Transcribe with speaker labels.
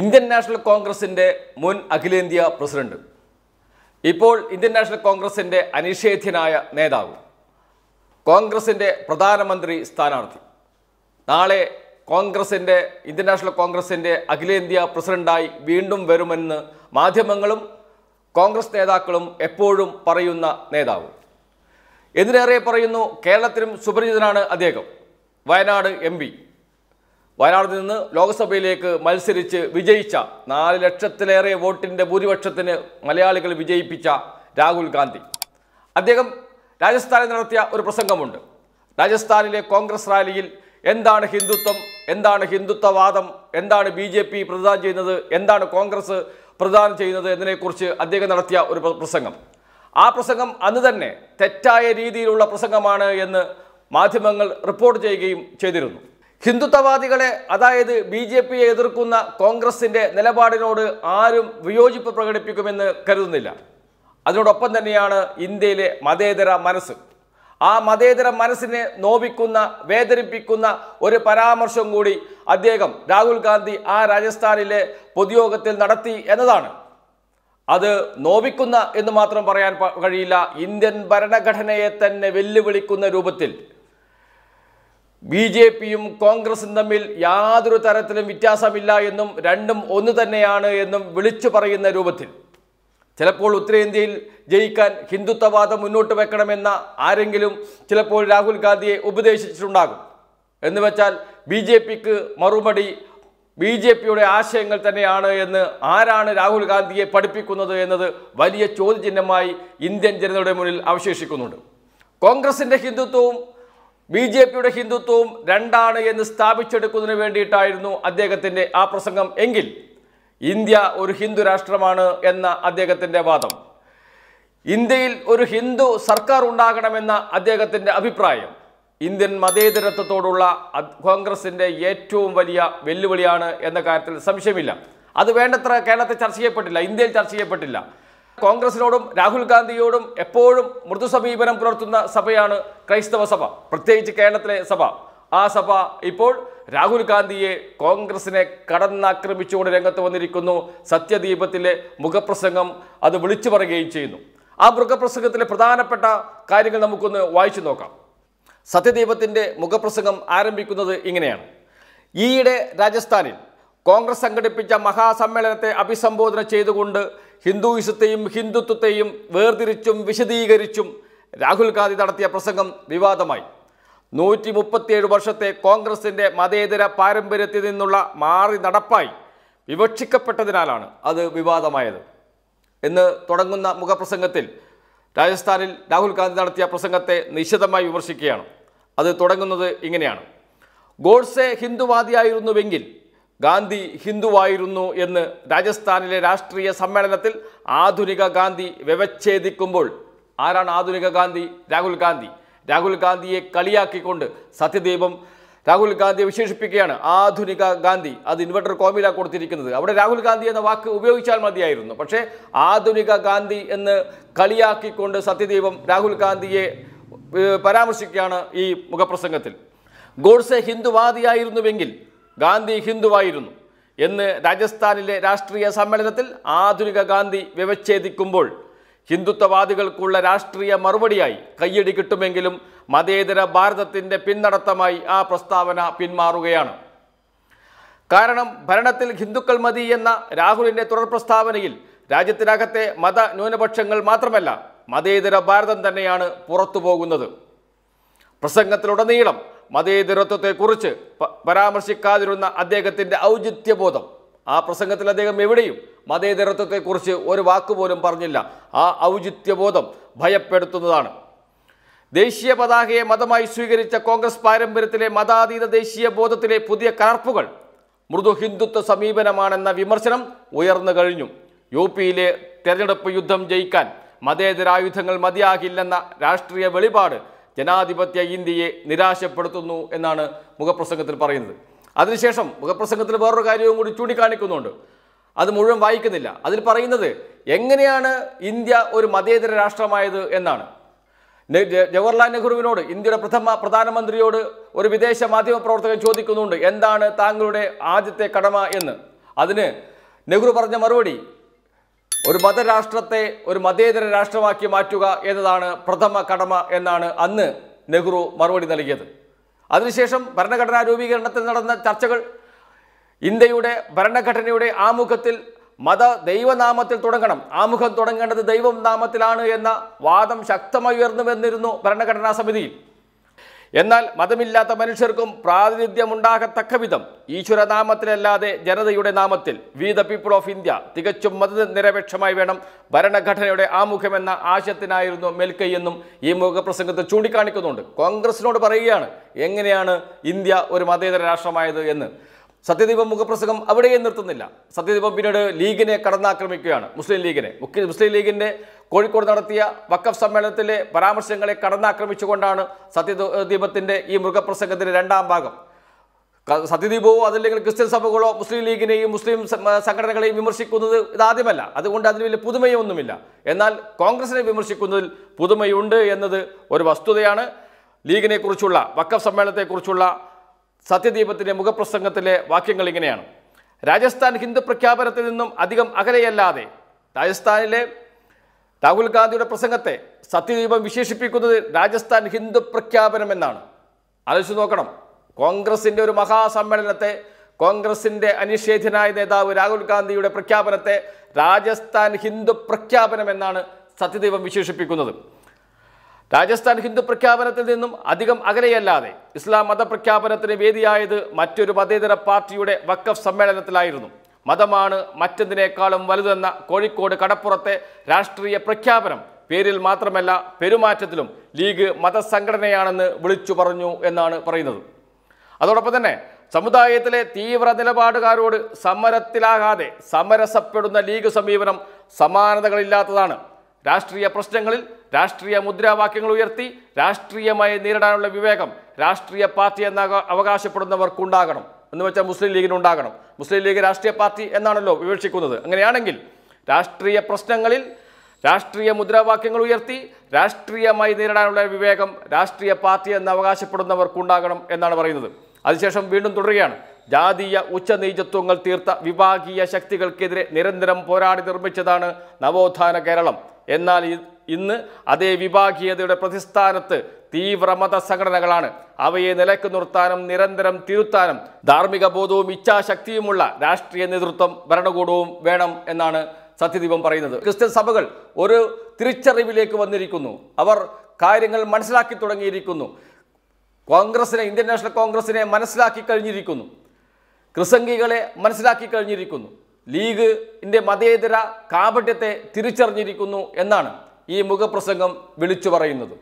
Speaker 1: Indian national കോൺഗ്രസിൻ്റെ മുൻ അഖിലേന്ത്യാ പ്രസിഡന്റ് ഇപ്പോൾ ഇന്ത്യൻ നാഷണൽ കോൺഗ്രസിൻ്റെ അനിഷേധ്യനായ നേതാവ് കോൺഗ്രസിൻ്റെ പ്രധാനമന്ത്രി സ്ഥാനാർത്ഥി നാളെ കോൺഗ്രസിൻ്റെ ഇന്ത്യൻ നാഷണൽ കോൺഗ്രസിൻ്റെ അഖിലേന്ത്യാ പ്രസിഡന്റായി വീണ്ടും വരുമെന്ന് മാധ്യമങ്ങളും കോൺഗ്രസ് നേതാക്കളും എപ്പോഴും പറയുന്ന നേതാവ് എന്തിനേറെ പറയുന്നു കേരളത്തിലും സുപരിചിതനാണ് അദ്ദേഹം വയനാട് എം വയനാട് നിന്ന് ലോക്സഭയിലേക്ക് മത്സരിച്ച് വിജയിച്ച നാല് ലക്ഷത്തിലേറെ വോട്ടിൻ്റെ ഭൂരിപക്ഷത്തിന് മലയാളികൾ വിജയിപ്പിച്ച രാഹുൽ ഗാന്ധി അദ്ദേഹം രാജസ്ഥാനിൽ നടത്തിയ ഒരു പ്രസംഗമുണ്ട് രാജസ്ഥാനിലെ കോൺഗ്രസ് റാലിയിൽ എന്താണ് ഹിന്ദുത്വം എന്താണ് ഹിന്ദുത്വവാദം എന്താണ് ബി ജെ പി പ്രതിദാനം ചെയ്യുന്നത് എന്താണ് കോൺഗ്രസ് പ്രതിദാനം ചെയ്യുന്നത് എന്നതിനെക്കുറിച്ച് അദ്ദേഹം നടത്തിയ ഒരു പ്രസംഗം ആ പ്രസംഗം അന്ന് തന്നെ തെറ്റായ രീതിയിലുള്ള പ്രസംഗമാണ് എന്ന് മാധ്യമങ്ങൾ റിപ്പോർട്ട് ചെയ്യുകയും ചെയ്തിരുന്നു ഹിന്ദുത്വവാദികളെ അതായത് ബി ജെ പിയെ എതിർക്കുന്ന കോൺഗ്രസിൻ്റെ നിലപാടിനോട് ആരും വിയോജിപ്പ് പ്രകടിപ്പിക്കുമെന്ന് കരുതുന്നില്ല അതിനോടൊപ്പം തന്നെയാണ് ഇന്ത്യയിലെ മതേതര മനസ്സ് ആ മതേതര മനസ്സിനെ നോവിക്കുന്ന വേദനിപ്പിക്കുന്ന ഒരു പരാമർശം കൂടി അദ്ദേഹം രാഹുൽ ഗാന്ധി ആ രാജസ്ഥാനിലെ പൊതുയോഗത്തിൽ നടത്തി എന്നതാണ് അത് നോവിക്കുന്ന എന്ന് മാത്രം പറയാൻ കഴിയില്ല ഇന്ത്യൻ ഭരണഘടനയെ തന്നെ വെല്ലുവിളിക്കുന്ന രൂപത്തിൽ ബി ജെ പിയും കോൺഗ്രസും തമ്മിൽ യാതൊരു തരത്തിലും വ്യത്യാസമില്ല എന്നും രണ്ടും ഒന്ന് തന്നെയാണ് എന്നും വിളിച്ചു പറയുന്ന രൂപത്തിൽ ചിലപ്പോൾ ഉത്തരേന്ത്യയിൽ ജയിക്കാൻ ഹിന്ദുത്വവാദം മുന്നോട്ട് വെക്കണമെന്ന ആരെങ്കിലും ചിലപ്പോൾ രാഹുൽ ഗാന്ധിയെ ഉപദേശിച്ചിട്ടുണ്ടാകും എന്ന് വെച്ചാൽ ബി ജെ പിക്ക് മറുപടി ബി ജെ പിയുടെ ആശയങ്ങൾ തന്നെയാണ് എന്ന് ആരാണ് രാഹുൽ ഗാന്ധിയെ പഠിപ്പിക്കുന്നത് എന്നത് വലിയ ചോദ്യചിഹ്നമായി ഇന്ത്യൻ ജനതയുടെ മുന്നിൽ അവശേഷിക്കുന്നുണ്ട് കോൺഗ്രസിൻ്റെ ഹിന്ദുത്വവും ബി ജെ പിയുടെ ഹിന്ദുത്വവും രണ്ടാണ് എന്ന് സ്ഥാപിച്ചെടുക്കുന്നതിന് വേണ്ടിയിട്ടായിരുന്നു അദ്ദേഹത്തിൻ്റെ ആ പ്രസംഗം എങ്കിൽ ഇന്ത്യ ഒരു ഹിന്ദു രാഷ്ട്രമാണ് എന്ന അദ്ദേഹത്തിൻ്റെ വാദം ഇന്ത്യയിൽ ഒരു ഹിന്ദു സർക്കാർ ഉണ്ടാകണമെന്ന അദ്ദേഹത്തിൻ്റെ അഭിപ്രായം ഇന്ത്യൻ മതേതരത്വത്തോടുള്ള കോൺഗ്രസിൻ്റെ ഏറ്റവും വലിയ വെല്ലുവിളിയാണ് എന്ന കാര്യത്തിൽ സംശയമില്ല അത് വേണ്ടത്ര കേരളത്തിൽ ചർച്ച ചെയ്യപ്പെട്ടില്ല ഇന്ത്യയിൽ ചർച്ച ചെയ്യപ്പെട്ടില്ല കോൺഗ്രസിനോടും രാഹുൽ ഗാന്ധിയോടും എപ്പോഴും മൃദു സമീപനം പുലർത്തുന്ന സഭയാണ് ക്രൈസ്തവ സഭ പ്രത്യേകിച്ച് കേരളത്തിലെ സഭ ആ സഭ ഇപ്പോൾ രാഹുൽ ഗാന്ധിയെ കോൺഗ്രസിനെ കടന്നാക്രമിച്ചുകൊണ്ട് രംഗത്ത് വന്നിരിക്കുന്നു സത്യദീപത്തിലെ മുഖപ്രസംഗം അത് വിളിച്ചു പറയുകയും ചെയ്യുന്നു ആ മുഖപ്രസംഗത്തിലെ പ്രധാനപ്പെട്ട കാര്യങ്ങൾ നമുക്കൊന്ന് വായിച്ചു നോക്കാം സത്യദീപത്തിൻ്റെ മുഖപ്രസംഗം ആരംഭിക്കുന്നത് ഇങ്ങനെയാണ് ഈയിടെ രാജസ്ഥാനിൽ കോൺഗ്രസ് സംഘടിപ്പിച്ച മഹാസമ്മേളനത്തെ അഭിസംബോധന ചെയ്തുകൊണ്ട് ഹിന്ദുയിസത്തെയും ഹിന്ദുത്വത്തെയും വേർതിരിച്ചും വിശദീകരിച്ചും രാഹുൽ ഗാന്ധി നടത്തിയ പ്രസംഗം വിവാദമായി നൂറ്റി മുപ്പത്തിയേഴ് വർഷത്തെ കോൺഗ്രസിൻ്റെ മതേതര പാരമ്പര്യത്തിൽ നിന്നുള്ള മാറി നടപ്പായി വിവക്ഷിക്കപ്പെട്ടതിനാലാണ് അത് വിവാദമായത് എന്ന് തുടങ്ങുന്ന മുഖപ്രസംഗത്തിൽ രാജസ്ഥാനിൽ രാഹുൽ ഗാന്ധി നടത്തിയ പ്രസംഗത്തെ നിശിതമായി വിമർശിക്കുകയാണ് അത് തുടങ്ങുന്നത് ഇങ്ങനെയാണ് ഗോഡ്സെ ഹിന്ദുവാദിയായിരുന്നുവെങ്കിൽ ഗാന്ധി ഹിന്ദുവായിരുന്നു എന്ന് രാജസ്ഥാനിലെ രാഷ്ട്രീയ സമ്മേളനത്തിൽ ആധുനിക ഗാന്ധി വ്യവച്ഛേദിക്കുമ്പോൾ ആരാണ് ആധുനിക ഗാന്ധി രാഹുൽ ഗാന്ധി രാഹുൽ ഗാന്ധിയെ കളിയാക്കിക്കൊണ്ട് സത്യദീപം രാഹുൽ ഗാന്ധിയെ വിശേഷിപ്പിക്കുകയാണ് ആധുനിക ഗാന്ധി അത് ഇൻവെർട്ടർ കോമില കൊടുത്തിരിക്കുന്നത് അവിടെ രാഹുൽ ഗാന്ധി എന്ന വാക്ക് ഉപയോഗിച്ചാൽ മതിയായിരുന്നു പക്ഷേ ആധുനിക ഗാന്ധി എന്ന് കളിയാക്കിക്കൊണ്ട് സത്യദീപം രാഹുൽ ഗാന്ധിയെ പരാമർശിക്കുകയാണ് ഈ മുഖപ്രസംഗത്തിൽ ഗോഡ്സെ ഹിന്ദുവാദിയായിരുന്നുവെങ്കിൽ ഗാന്ധി ഹിന്ദുവായിരുന്നു എന്ന് രാജസ്ഥാനിലെ രാഷ്ട്രീയ സമ്മേളനത്തിൽ ആധുനിക ഗാന്ധി വ്യവച്ഛേദിക്കുമ്പോൾ ഹിന്ദുത്വവാദികൾക്കുള്ള രാഷ്ട്രീയ മറുപടിയായി കയ്യടി കിട്ടുമെങ്കിലും മതേതര ഭാരതത്തിൻ്റെ പിന്നടത്തമായി ആ പ്രസ്താവന പിന്മാറുകയാണ് കാരണം ഭരണത്തിൽ ഹിന്ദുക്കൾ മതി എന്ന രാഹുലിൻ്റെ തുടർ പ്രസ്താവനയിൽ രാജ്യത്തിനകത്തെ മത ന്യൂനപക്ഷങ്ങൾ മാത്രമല്ല മതേതര ഭാരതം തന്നെയാണ് പുറത്തു പോകുന്നത് പ്രസംഗത്തിലുടനീളം മതേതരത്വത്തെക്കുറിച്ച് പരാമർശിക്കാതിരുന്ന അദ്ദേഹത്തിൻ്റെ ഔചിത്യബോധം ആ പ്രസംഗത്തിൽ അദ്ദേഹം എവിടെയും മതേതരത്വത്തെക്കുറിച്ച് ഒരു വാക്കുപോലും പറഞ്ഞില്ല ആ ഔചിത്യബോധം ഭയപ്പെടുത്തുന്നതാണ് ദേശീയ പതാകയെ മതമായി സ്വീകരിച്ച കോൺഗ്രസ് പാരമ്പര്യത്തിലെ മതാതീത ദേശീയ ബോധത്തിലെ പുതിയ കലർപ്പുകൾ മൃദു ഹിന്ദുത്വ സമീപനമാണെന്ന വിമർശനം ഉയർന്നു കഴിഞ്ഞു യു പിയിലെ തെരഞ്ഞെടുപ്പ് യുദ്ധം ജയിക്കാൻ മതേതരായുധങ്ങൾ മതിയാകില്ലെന്ന രാഷ്ട്രീയ വെളിപാട് ജനാധിപത്യ ഇന്ത്യയെ നിരാശപ്പെടുത്തുന്നു എന്നാണ് മുഖപ്രസംഗത്തിൽ പറയുന്നത് അതിനുശേഷം മുഖപ്രസംഗത്തിൽ വേറൊരു കാര്യവും കൂടി ചൂണ്ടിക്കാണിക്കുന്നുണ്ട് അത് മുഴുവൻ വായിക്കുന്നില്ല അതിൽ പറയുന്നത് എങ്ങനെയാണ് ഇന്ത്യ ഒരു മതേതര രാഷ്ട്രമായത് എന്നാണ് ജവഹർലാൽ നെഹ്റുവിനോട് ഇന്ത്യയുടെ പ്രഥമ പ്രധാനമന്ത്രിയോട് ഒരു വിദേശ മാധ്യമ പ്രവർത്തകൻ ചോദിക്കുന്നുണ്ട് എന്താണ് താങ്കളുടെ ആദ്യത്തെ കടമ എന്ന് അതിന് നെഹ്റു പറഞ്ഞ മറുപടി ഒരു മതരാഷ്ട്രത്തെ ഒരു മതേതര രാഷ്ട്രമാക്കി മാറ്റുക എന്നതാണ് പ്രഥമ കടമ എന്നാണ് അന്ന് നെഹ്റു മറുപടി നൽകിയത് അതിനുശേഷം ഭരണഘടനാ രൂപീകരണത്തിൽ നടന്ന ചർച്ചകൾ ഇന്ത്യയുടെ ഭരണഘടനയുടെ ആമുഖത്തിൽ മത ദൈവനാമത്തിൽ തുടങ്ങണം ആമുഖം തുടങ്ങേണ്ടത് ദൈവം നാമത്തിലാണ് എന്ന വാദം ശക്തമായി ഉയർന്നു വന്നിരുന്നു ഭരണഘടനാ സമിതിയിൽ എന്നാൽ മതമില്ലാത്ത മനുഷ്യർക്കും പ്രാതിനിധ്യം ഉണ്ടാകത്തക്ക വിധം ഈശ്വരനാമത്തിലല്ലാതെ ജനതയുടെ നാമത്തിൽ we the people of India തികച്ചും മതനിരപേക്ഷമായി വേണം ഭരണഘടനയുടെ ആമുഖമെന്ന ആശയത്തിനായിരുന്നു മെൽക്കൈ ഈ മുഖപ്രസംഗത്തെ ചൂണ്ടിക്കാണിക്കുന്നുണ്ട് കോൺഗ്രസിനോട് പറയുകയാണ് എങ്ങനെയാണ് ഇന്ത്യ ഒരു മതേതര രാഷ്ട്രമായത് എന്ന് സത്യദീപം മുഖപ്രസംഗം അവിടെയും നിർത്തുന്നില്ല സത്യദീപം പിന്നീട് ലീഗിനെ കടന്നാക്രമിക്കുകയാണ് മുസ്ലിം ലീഗിനെ മുഖ്യ മുസ്ലിം ലീഗിൻ്റെ കോഴിക്കോട് നടത്തിയ വക്കഫ് സമ്മേളനത്തിലെ പരാമർശങ്ങളെ കടന്നാക്രമിച്ചുകൊണ്ടാണ് സത്യദീപത്തിൻ്റെ ഈ മൃഗപ്രസംഗത്തിൻ്റെ രണ്ടാം ഭാഗം സത്യദീപോ അതല്ലെങ്കിൽ ക്രിസ്ത്യൻ സഭകളോ മുസ്ലിം ലീഗിനെയും മുസ്ലിം സംഘടനകളെയും വിമർശിക്കുന്നത് ഇതാദ്യമല്ല അതുകൊണ്ട് അതിന് വലിയ പുതുമയൊന്നുമില്ല എന്നാൽ കോൺഗ്രസിനെ വിമർശിക്കുന്നതിൽ പുതുമയുണ്ട് എന്നത് ഒരു വസ്തുതയാണ് ലീഗിനെക്കുറിച്ചുള്ള വക്കഫ് സമ്മേളനത്തെക്കുറിച്ചുള്ള സത്യദീപത്തിൻ്റെ മുഖപ്രസംഗത്തിലെ വാക്യങ്ങൾ ഇങ്ങനെയാണ് രാജസ്ഥാൻ ഹിന്ദു പ്രഖ്യാപനത്തിൽ നിന്നും അധികം അകലെയല്ലാതെ രാജസ്ഥാനിലെ രാഹുൽ ഗാന്ധിയുടെ പ്രസംഗത്തെ സത്യദീപം വിശേഷിപ്പിക്കുന്നത് രാജസ്ഥാൻ ഹിന്ദു പ്രഖ്യാപനം എന്നാണ് ആലോചിച്ച് നോക്കണം കോൺഗ്രസിൻ്റെ ഒരു മഹാസമ്മേളനത്തെ കോൺഗ്രസിൻ്റെ അനിഷേധ്യനായ നേതാവ് രാഹുൽ ഗാന്ധിയുടെ പ്രഖ്യാപനത്തെ രാജസ്ഥാൻ ഹിന്ദു പ്രഖ്യാപനം എന്നാണ് സത്യദീപം വിശേഷിപ്പിക്കുന്നത് രാജസ്ഥാൻ ഹിന്ദു പ്രഖ്യാപനത്തിൽ നിന്നും അധികം അകലെയല്ലാതെ ഇസ്ലാം മതപ്രഖ്യാപനത്തിന് വേദിയായത് മറ്റൊരു മതേതര പാർട്ടിയുടെ വക്കഫ് സമ്മേളനത്തിലായിരുന്നു മതമാണ് മറ്റെന്തിനേക്കാളും വലുതെന്ന കോഴിക്കോട് കടപ്പുറത്തെ രാഷ്ട്രീയ പ്രഖ്യാപനം പേരിൽ മാത്രമല്ല പെരുമാറ്റത്തിലും ലീഗ് മതസംഘടനയാണെന്ന് വിളിച്ചു പറഞ്ഞു എന്നാണ് പറയുന്നത് അതോടൊപ്പം തന്നെ സമുദായത്തിലെ തീവ്ര നിലപാടുകാരോട് സമരത്തിലാകാതെ സമരസപ്പെടുന്ന ലീഗ് സമീപനം സമാനതകളില്ലാത്തതാണ് രാഷ്ട്രീയ പ്രശ്നങ്ങളിൽ രാഷ്ട്രീയ മുദ്രാവാക്യങ്ങൾ ഉയർത്തി രാഷ്ട്രീയമായി നേരിടാനുള്ള വിവേകം രാഷ്ട്രീയ പാർട്ടി എന്ന അവകാശപ്പെടുന്നവർക്കുണ്ടാകണം എന്ന് വെച്ചാൽ മുസ്ലിം ലീഗിനുണ്ടാകണം മുസ്ലിം ലീഗ് രാഷ്ട്രീയ പാർട്ടി എന്നാണല്ലോ വിവക്ഷിക്കുന്നത് അങ്ങനെയാണെങ്കിൽ രാഷ്ട്രീയ പ്രശ്നങ്ങളിൽ രാഷ്ട്രീയ മുദ്രാവാക്യങ്ങൾ ഉയർത്തി രാഷ്ട്രീയമായി നേരിടാനുള്ള വിവേകം രാഷ്ട്രീയ പാർട്ടി എന്ന് അവകാശപ്പെടുന്നവർക്കുണ്ടാകണം എന്നാണ് പറയുന്നത് അതിനുശേഷം വീണ്ടും തുടരുകയാണ് ജാതീയ ഉച്ചനീചത്വങ്ങൾ തീർത്ത വിഭാഗീയ ശക്തികൾക്കെതിരെ നിരന്തരം പോരാടി നിർമ്മിച്ചതാണ് നവോത്ഥാന കേരളം എന്നാൽ ഇന്ന് അതേ വിഭാഗീയതയുടെ പ്രതിസ്ഥാനത്ത് തീവ്രമത സംഘടനകളാണ് അവയെ നിലക്ക് നിർത്താനും നിരന്തരം തിരുത്താനും ധാർമ്മിക ബോധവും ഇച്ഛാശക്തിയുമുള്ള രാഷ്ട്രീയ നേതൃത്വം ഭരണകൂടവും വേണം എന്നാണ് സത്യദീപം പറയുന്നത് ക്രിസ്ത്യൻ സഭകൾ ഒരു തിരിച്ചറിവിലേക്ക് വന്നിരിക്കുന്നു അവർ കാര്യങ്ങൾ മനസ്സിലാക്കി തുടങ്ങിയിരിക്കുന്നു കോൺഗ്രസിനെ ഇന്ത്യൻ നാഷണൽ കോൺഗ്രസിനെ മനസ്സിലാക്കി കഴിഞ്ഞിരിക്കുന്നു ക്രിസംഗികളെ മനസ്സിലാക്കി കഴിഞ്ഞിരിക്കുന്നു ലീഗിൻ്റെ മതേതര കാപട്യത്തെ തിരിച്ചറിഞ്ഞിരിക്കുന്നു എന്നാണ് ഈ മുഖപ്രസംഗം വിളിച്ചു പറയുന്നത്